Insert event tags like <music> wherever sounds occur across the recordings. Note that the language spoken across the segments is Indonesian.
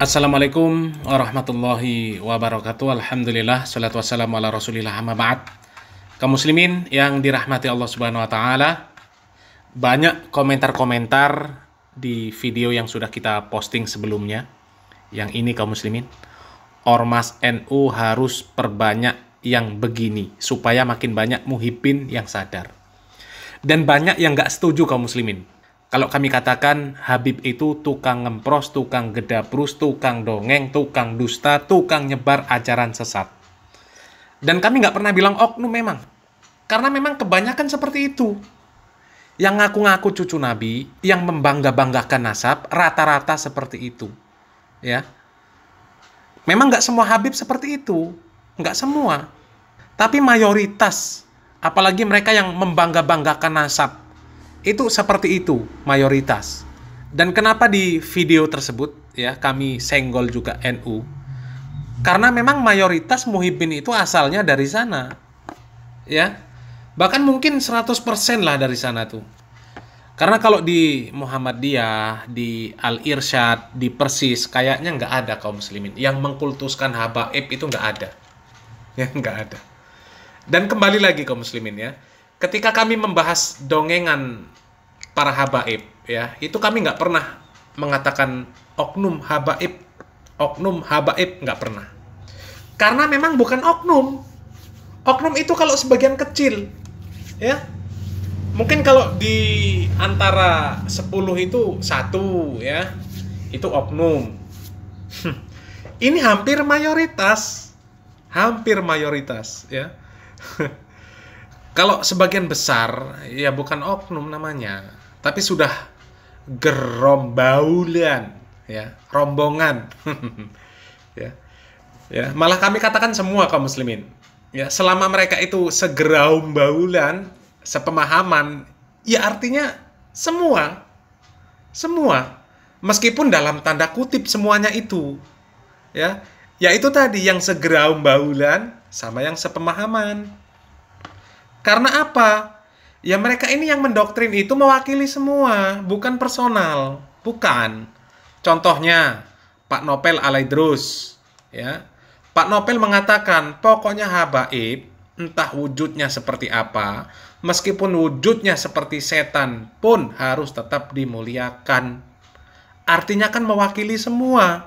Assalamualaikum warahmatullahi wabarakatuh Alhamdulillah Salatu wassalamu ala rasulillah amma ba'd Kaum muslimin yang dirahmati Allah subhanahu wa ta'ala Banyak komentar-komentar di video yang sudah kita posting sebelumnya Yang ini kaum muslimin Ormas NU harus perbanyak yang begini Supaya makin banyak muhibin yang sadar Dan banyak yang gak setuju kaum muslimin kalau kami katakan Habib itu tukang ngempros, tukang gedabrus, tukang dongeng, tukang dusta, tukang nyebar ajaran sesat. Dan kami nggak pernah bilang oknum memang. Karena memang kebanyakan seperti itu. Yang ngaku-ngaku cucu Nabi, yang membangga-banggakan nasab, rata-rata seperti itu. Ya, Memang nggak semua Habib seperti itu. Nggak semua. Tapi mayoritas. Apalagi mereka yang membangga-banggakan nasab itu seperti itu mayoritas. Dan kenapa di video tersebut ya kami senggol juga NU? Karena memang mayoritas Muhibin itu asalnya dari sana. Ya. Bahkan mungkin 100% lah dari sana tuh. Karena kalau di Muhammadiyah, di Al-Irsyad, di Persis, kayaknya nggak ada kaum muslimin. Yang mengkultuskan habaib itu nggak ada. <laughs> Ya, nggak ada. Dan kembali lagi kaum muslimin ya. Ketika kami membahas dongengan para habaib ya itu kami nggak pernah mengatakan oknum habaib oknum habaib nggak pernah karena memang bukan oknum oknum itu kalau sebagian kecil ya mungkin kalau di antara 10 itu satu ya itu oknum <laughs> ini hampir mayoritas hampir mayoritas ya <laughs> kalau sebagian besar ya bukan oknum namanya tapi sudah gerombaulan ya rombongan <laughs> ya ya malah kami katakan semua kaum muslimin ya selama mereka itu segerombaulan sepemahaman ya artinya semua semua meskipun dalam tanda kutip semuanya itu ya ya itu tadi yang segerombaulan sama yang sepemahaman karena apa ya mereka ini yang mendoktrin itu mewakili semua, bukan personal, bukan. Contohnya Pak Nopel Alaidrus, ya. Pak Nopel mengatakan pokoknya habaib entah wujudnya seperti apa, meskipun wujudnya seperti setan pun harus tetap dimuliakan. Artinya kan mewakili semua.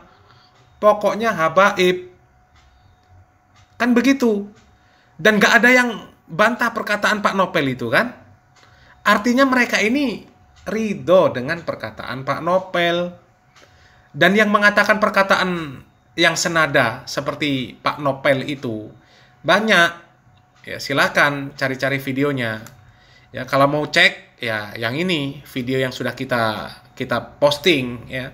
Pokoknya habaib. Kan begitu. Dan gak ada yang bantah perkataan Pak Nopel itu kan? Artinya mereka ini ridho dengan perkataan Pak Nopel. Dan yang mengatakan perkataan yang senada seperti Pak Nopel itu banyak. Ya silakan cari-cari videonya. Ya kalau mau cek ya yang ini video yang sudah kita kita posting ya.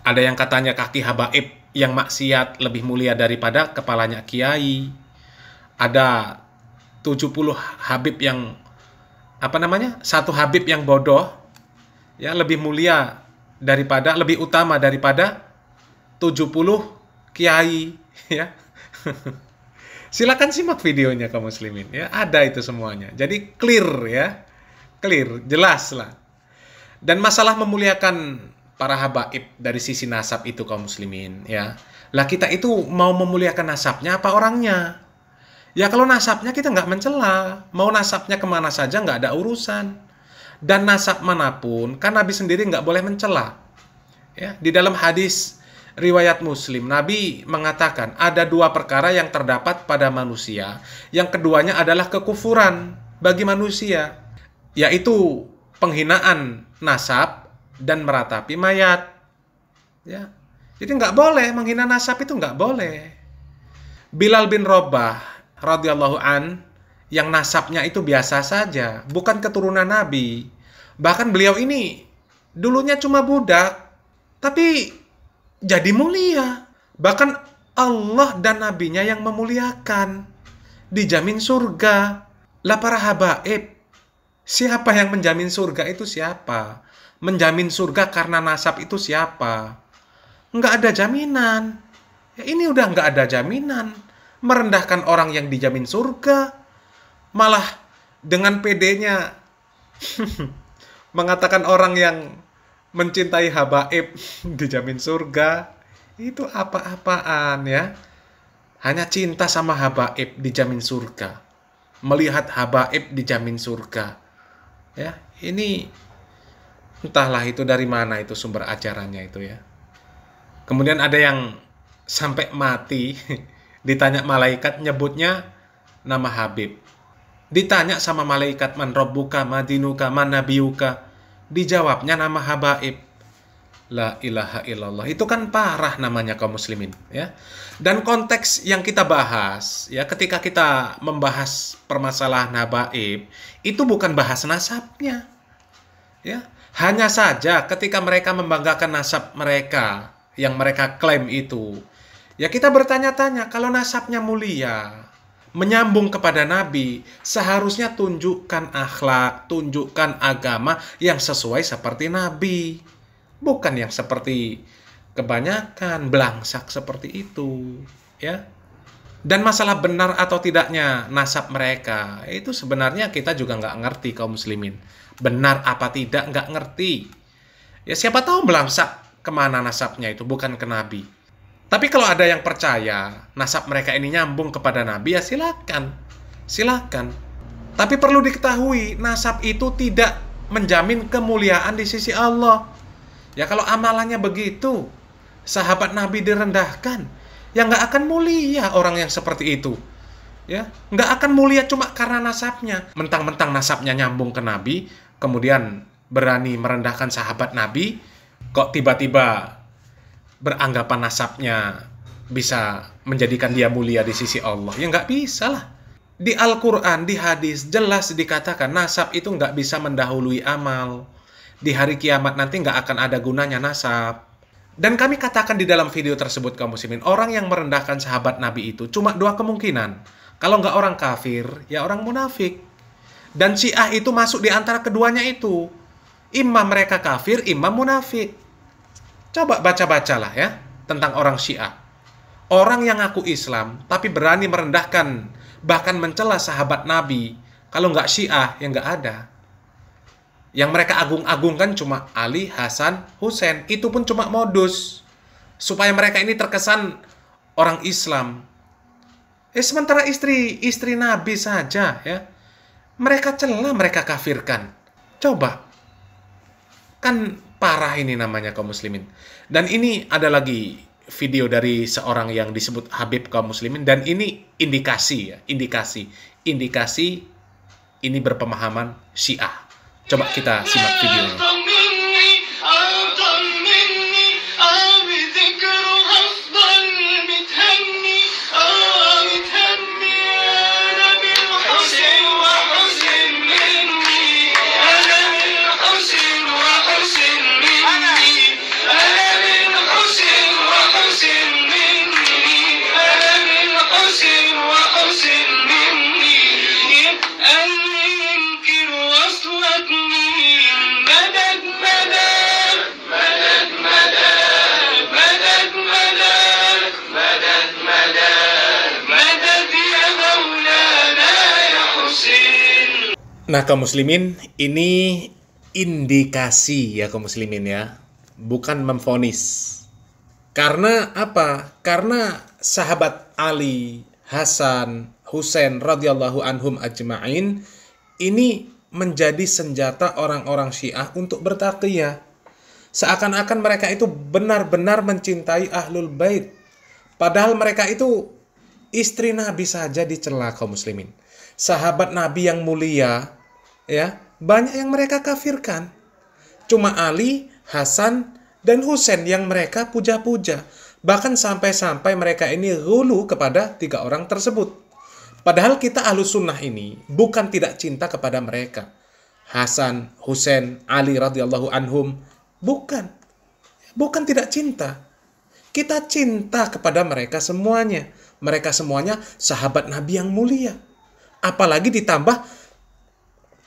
Ada yang katanya kaki habaib yang maksiat lebih mulia daripada kepalanya kiai. Ada 70 habib yang apa namanya satu Habib yang bodoh ya lebih mulia daripada lebih utama daripada 70 kiai <laughs> ya silakan simak videonya kaum muslimin ya ada itu semuanya jadi clear ya clear jelas lah dan masalah memuliakan para habaib dari sisi nasab itu kaum muslimin ya lah kita itu mau memuliakan nasabnya apa orangnya Ya kalau nasabnya kita nggak mencela, mau nasabnya kemana saja nggak ada urusan. Dan nasab manapun, kan Nabi sendiri nggak boleh mencela. Ya, di dalam hadis riwayat Muslim, Nabi mengatakan ada dua perkara yang terdapat pada manusia. Yang keduanya adalah kekufuran bagi manusia, yaitu penghinaan nasab dan meratapi mayat. Ya, jadi nggak boleh menghina nasab itu nggak boleh. Bilal bin Robah radhiyallahu an yang nasabnya itu biasa saja, bukan keturunan Nabi. Bahkan beliau ini dulunya cuma budak, tapi jadi mulia. Bahkan Allah dan nabinya yang memuliakan. Dijamin surga. Lah para habaib, siapa yang menjamin surga itu siapa? Menjamin surga karena nasab itu siapa? Enggak ada jaminan. Ya, ini udah enggak ada jaminan merendahkan orang yang dijamin surga, malah dengan pedenya <laughs> mengatakan orang yang mencintai habaib <laughs> dijamin surga itu apa-apaan ya hanya cinta sama habaib dijamin surga melihat habaib dijamin surga ya ini entahlah itu dari mana itu sumber ajarannya itu ya kemudian ada yang sampai mati <laughs> Ditanya malaikat nyebutnya nama Habib. Ditanya sama malaikat man robbuka, madinuka, man Nabiuka, Dijawabnya nama Habaib. La ilaha illallah. Itu kan parah namanya kaum muslimin, ya. Dan konteks yang kita bahas, ya, ketika kita membahas permasalahan habaib, itu bukan bahas nasabnya. Ya, hanya saja ketika mereka membanggakan nasab mereka yang mereka klaim itu, Ya kita bertanya-tanya, kalau nasabnya mulia, menyambung kepada Nabi, seharusnya tunjukkan akhlak, tunjukkan agama yang sesuai seperti Nabi. Bukan yang seperti kebanyakan, belangsak seperti itu. ya. Dan masalah benar atau tidaknya nasab mereka, itu sebenarnya kita juga nggak ngerti kaum muslimin. Benar apa tidak nggak ngerti. Ya siapa tahu belangsak kemana nasabnya itu, bukan ke Nabi tapi kalau ada yang percaya nasab mereka ini nyambung kepada Nabi ya silakan. Silakan. Tapi perlu diketahui nasab itu tidak menjamin kemuliaan di sisi Allah. Ya kalau amalannya begitu, sahabat Nabi direndahkan, ya nggak akan mulia orang yang seperti itu. Ya, nggak akan mulia cuma karena nasabnya. Mentang-mentang nasabnya nyambung ke Nabi, kemudian berani merendahkan sahabat Nabi, kok tiba-tiba beranggapan nasabnya bisa menjadikan dia mulia di sisi Allah. Ya nggak bisa lah. Di Al-Quran, di hadis, jelas dikatakan nasab itu nggak bisa mendahului amal. Di hari kiamat nanti nggak akan ada gunanya nasab. Dan kami katakan di dalam video tersebut kaum muslimin, orang yang merendahkan sahabat Nabi itu cuma dua kemungkinan. Kalau nggak orang kafir, ya orang munafik. Dan Syiah itu masuk di antara keduanya itu. Imam mereka kafir, imam munafik. Coba baca-bacalah ya tentang orang Syiah. Orang yang ngaku Islam tapi berani merendahkan bahkan mencela sahabat Nabi. Kalau nggak Syiah ya nggak ada. Yang mereka agung-agungkan cuma Ali, Hasan, Husain. Itu pun cuma modus supaya mereka ini terkesan orang Islam. Eh sementara istri istri Nabi saja ya mereka celah mereka kafirkan. Coba kan Parah ini namanya kaum muslimin. Dan ini ada lagi video dari seorang yang disebut Habib kaum muslimin dan ini indikasi ya, indikasi, indikasi ini berpemahaman Syiah. Coba kita simak videonya. Nah, kaum muslimin, ini indikasi ya kaum muslimin ya, bukan memfonis. Karena apa? Karena sahabat Ali, Hasan, Husain radhiyallahu anhum ajma'in ini menjadi senjata orang-orang Syiah untuk bertakia Seakan-akan mereka itu benar-benar mencintai Ahlul Bait. Padahal mereka itu istri Nabi saja dicela kaum muslimin. Sahabat Nabi yang mulia, ya banyak yang mereka kafirkan. Cuma Ali, Hasan, dan Husain yang mereka puja-puja. Bahkan sampai-sampai mereka ini hulu kepada tiga orang tersebut. Padahal kita alus sunnah ini bukan tidak cinta kepada mereka. Hasan, Husain, Ali radhiyallahu anhum. Bukan. Bukan tidak cinta. Kita cinta kepada mereka semuanya. Mereka semuanya sahabat Nabi yang mulia. Apalagi ditambah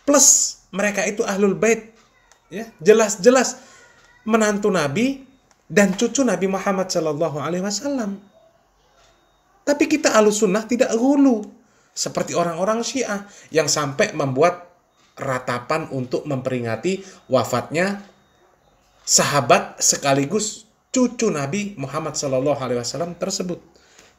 plus mereka itu ahlul bait ya jelas-jelas menantu Nabi dan cucu Nabi Muhammad Shallallahu Alaihi Wasallam. Tapi kita sunnah tidak gulu seperti orang-orang Syiah yang sampai membuat ratapan untuk memperingati wafatnya sahabat sekaligus cucu Nabi Muhammad Shallallahu Alaihi Wasallam tersebut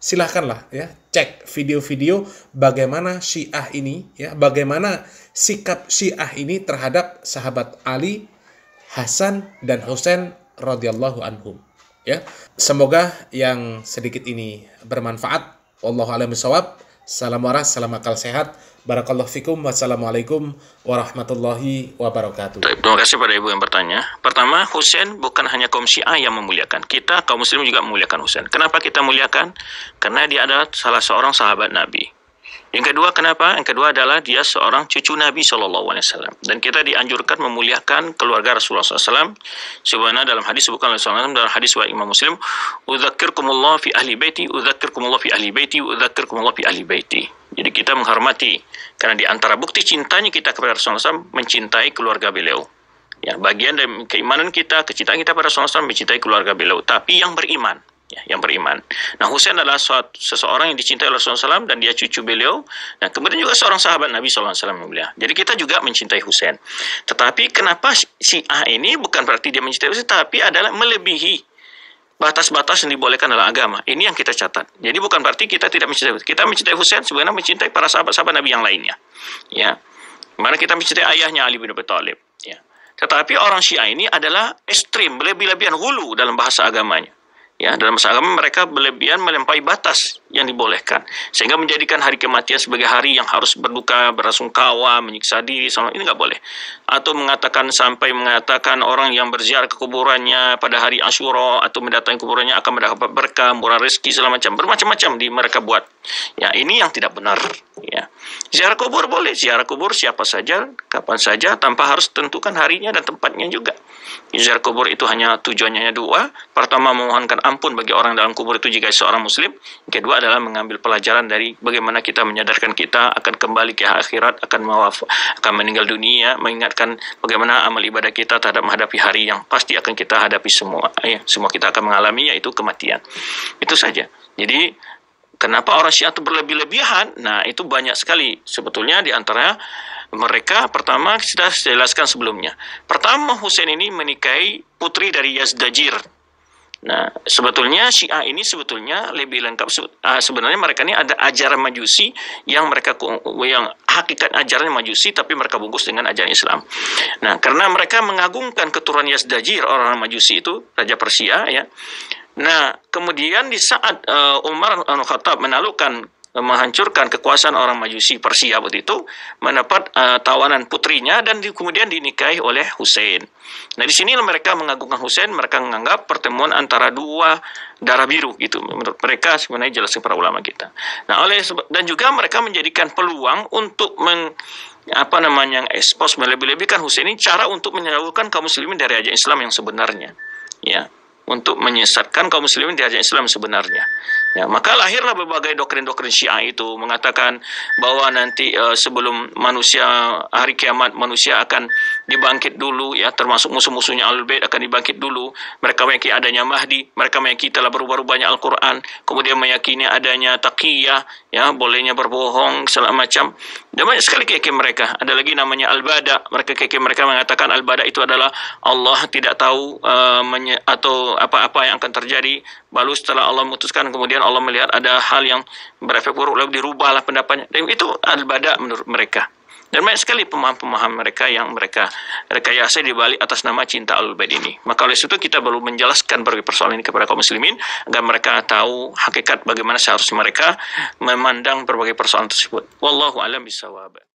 silahkanlah ya cek video-video bagaimana Syiah ini ya bagaimana sikap Syiah ini terhadap sahabat Ali, Hasan dan Husain radhiyallahu anhum ya semoga yang sedikit ini bermanfaat allahu a'lam bishawab salam waras salam akal sehat Barakallahu fikum. Wassalamualaikum warahmatullahi wabarakatuh. Terima kasih pada Ibu yang bertanya. Pertama, Husain bukan hanya kaum Syiah yang memuliakan. Kita kaum muslim juga memuliakan Husain. Kenapa kita muliakan? Karena dia adalah salah seorang sahabat Nabi. Yang kedua kenapa? Yang kedua adalah dia seorang cucu Nabi saw. dan kita dianjurkan memuliakan keluarga Rasulullah SAW. Sebenarnya dalam hadis bukan oleh SAW dalam hadis wa Imam Muslim, Udhakirkumullah fi ahli bayti, udhakirkumullah fi ahli bayti, udhakirkumullah fi ahli baiti." Jadi kita menghormati karena di antara bukti cintanya kita kepada Rasulullah SAW mencintai keluarga beliau. Ya, bagian dari keimanan kita, kecintaan kita pada Rasulullah SAW mencintai keluarga beliau, tapi yang beriman, ya, yang beriman. Nah, Husain adalah suatu, seseorang yang dicintai oleh Rasulullah SAW dan dia cucu beliau. Nah, kemudian juga seorang sahabat Nabi SAW yang Jadi kita juga mencintai Husain. Tetapi kenapa si A ini bukan berarti dia mencintai Husain, tapi adalah melebihi batas-batas yang dibolehkan dalam agama. Ini yang kita catat. Jadi bukan berarti kita tidak mencintai Kita mencintai Husain sebenarnya mencintai para sahabat-sahabat Nabi yang lainnya. Ya. Mana kita mencintai ayahnya Ali bin Abi Thalib, ya. Tetapi orang Syiah ini adalah ekstrim, berlebih-lebihan hulu dalam bahasa agamanya. Ya, dalam bahasa agama mereka berlebihan melampaui batas yang dibolehkan sehingga menjadikan hari kematian sebagai hari yang harus berduka berasungkawa menyiksa diri sama ini nggak boleh atau mengatakan sampai mengatakan orang yang berziarah ke kuburannya pada hari Ashura atau mendatangi kuburannya akan mendapat berkah murah rezeki segala macam bermacam-macam di mereka buat ya ini yang tidak benar ya ziarah kubur boleh ziarah kubur siapa saja kapan saja tanpa harus tentukan harinya dan tempatnya juga ziarah kubur itu hanya tujuannya dua pertama memohonkan ampun bagi orang dalam kubur itu jika seorang muslim kedua adalah mengambil pelajaran dari bagaimana kita menyadarkan kita akan kembali ke akhirat, akan mewaf akan meninggal dunia, mengingatkan bagaimana amal ibadah kita terhadap menghadapi hari yang pasti akan kita hadapi semua. Ya, semua kita akan mengalami yaitu kematian. Itu saja. Jadi kenapa orang Syiah itu berlebih-lebihan? Nah, itu banyak sekali sebetulnya di antara mereka pertama kita jelaskan sebelumnya. Pertama Husain ini menikahi putri dari Yazdajir Nah, sebetulnya Syiah ini sebetulnya lebih lengkap. Ah, sebenarnya mereka ini ada ajaran Majusi yang mereka yang hakikat ajaran Majusi tapi mereka bungkus dengan ajaran Islam. Nah, karena mereka mengagungkan keturunan Yazdajir orang Majusi itu raja Persia ya. Nah, kemudian di saat eh, Umar Al-Khattab menaklukkan menghancurkan kekuasaan orang Majusi Persia waktu itu mendapat uh, tawanan putrinya dan di, kemudian dinikahi oleh Hussein. Nah di sini mereka mengagungkan Hussein, mereka menganggap pertemuan antara dua darah biru gitu menurut mereka sebenarnya jelasin para ulama kita. Nah oleh dan juga mereka menjadikan peluang untuk meng, apa namanya ekspos melebih-lebihkan Hussein ini cara untuk menyalurkan kaum muslimin dari ajaran Islam yang sebenarnya ya untuk menyesatkan kaum muslimin dari ajaran Islam sebenarnya Ya, maka lahirlah berbagai doktrin-doktrin Syiah itu mengatakan bahwa nanti uh, sebelum manusia hari kiamat manusia akan dibangkit dulu ya termasuk musuh-musuhnya al Bait akan dibangkit dulu. Mereka meyakini adanya Mahdi, mereka meyakini telah berubah-ubahnya Al-Qur'an, kemudian meyakini adanya taqiyah ya, bolehnya berbohong segala macam. Dan banyak sekali keyakinan mereka. Ada lagi namanya Al-Bada. Mereka keyakinan mereka mengatakan Al-Bada itu adalah Allah tidak tahu uh, atau apa-apa yang akan terjadi baru setelah Allah memutuskan kemudian Allah melihat ada hal yang berefek buruk lalu dirubahlah pendapatnya. Dan itu al-bada menurut mereka. Dan banyak sekali pemaham-pemaham mereka yang mereka rekayasa di balik atas nama cinta al bait ini. Maka oleh itu kita perlu menjelaskan berbagai persoalan ini kepada kaum muslimin agar mereka tahu hakikat bagaimana seharusnya mereka memandang berbagai persoalan tersebut. Wallahu alam bisawab.